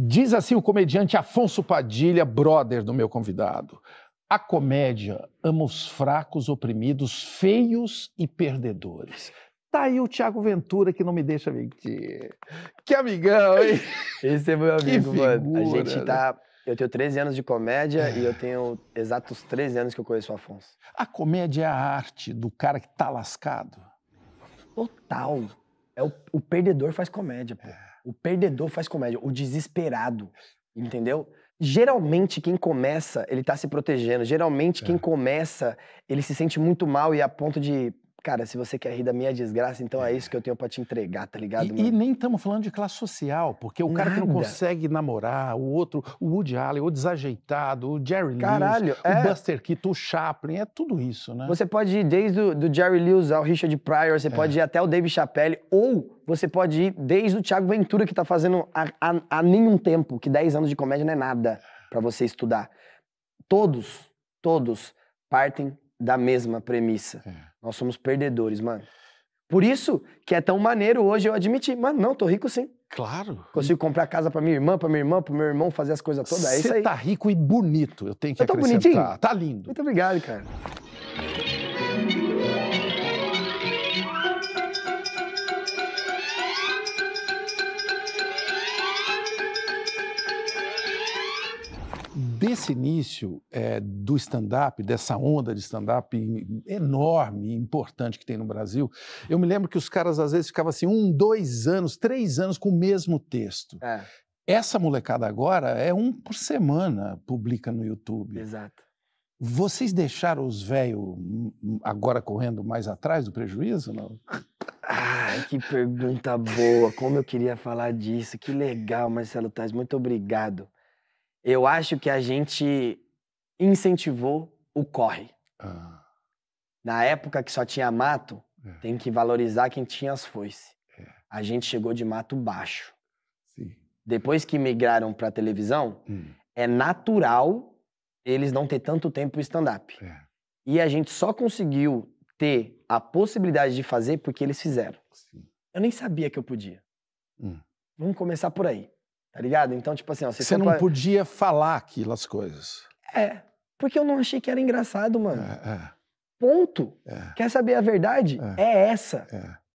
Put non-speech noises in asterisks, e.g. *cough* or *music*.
Diz assim o comediante Afonso Padilha, brother do meu convidado. A comédia ama os fracos, oprimidos, feios e perdedores. Tá aí o Tiago Ventura que não me deixa mentir. Que amigão, hein? *laughs* Esse é meu amigo, que mano. Figura, a gente tá. Né? Eu tenho 13 anos de comédia e eu tenho exatos 13 anos que eu conheço o Afonso. A comédia é a arte do cara que tá lascado. Total. É o, o perdedor faz comédia, pô. É. O perdedor faz comédia, o desesperado, entendeu? Geralmente quem começa, ele tá se protegendo. Geralmente é. quem começa, ele se sente muito mal e é a ponto de cara, se você quer rir da minha desgraça, então é, é isso que eu tenho para te entregar, tá ligado? E, e nem estamos falando de classe social, porque o Nada. cara que não consegue namorar, o outro, o Woody Allen, o desajeitado, o Jerry Caralho, Lewis, é. o Buster Keaton, o Chaplin, é tudo isso, né? Você pode ir desde o, do Jerry Lewis ao Richard Pryor, você é. pode ir até o Dave Chappelle, ou você pode ir desde o Thiago Ventura, que tá fazendo há, há, há nenhum tempo, que 10 anos de comédia não é nada para você estudar. Todos, todos partem da mesma premissa. É. Nós somos perdedores, mano. Por isso que é tão maneiro hoje eu admitir, mano, não, tô rico sim. Claro. Consigo comprar casa para minha irmã, para minha irmã, pro meu irmão, fazer as coisas todas. É isso aí. Você tá rico e bonito, eu tenho que eu tô acrescentar. Bonitinho. Tá lindo. Muito obrigado, cara. desse início é, do stand-up, dessa onda de stand-up enorme, importante que tem no Brasil, eu me lembro que os caras às vezes ficavam assim, um, dois anos, três anos com o mesmo texto. É. Essa molecada agora é um por semana, publica no YouTube. Exato. Vocês deixaram os velhos agora correndo mais atrás do prejuízo, não? Ai, que pergunta boa. Como eu queria falar disso. Que legal, Marcelo Tais. Muito obrigado eu acho que a gente incentivou o corre. Ah. Na época que só tinha mato, é. tem que valorizar quem tinha as foices. É. A gente chegou de mato baixo. Sim. Depois que migraram para televisão, hum. é natural eles não ter tanto tempo stand-up. É. E a gente só conseguiu ter a possibilidade de fazer porque eles fizeram. Sim. Eu nem sabia que eu podia. Hum. Vamos começar por aí. Tá ligado? Então, tipo assim, ó, você, você não podia falar aquilo, coisas. É, porque eu não achei que era engraçado, mano. É, é. Ponto. É. Quer saber a verdade? É, é essa. É.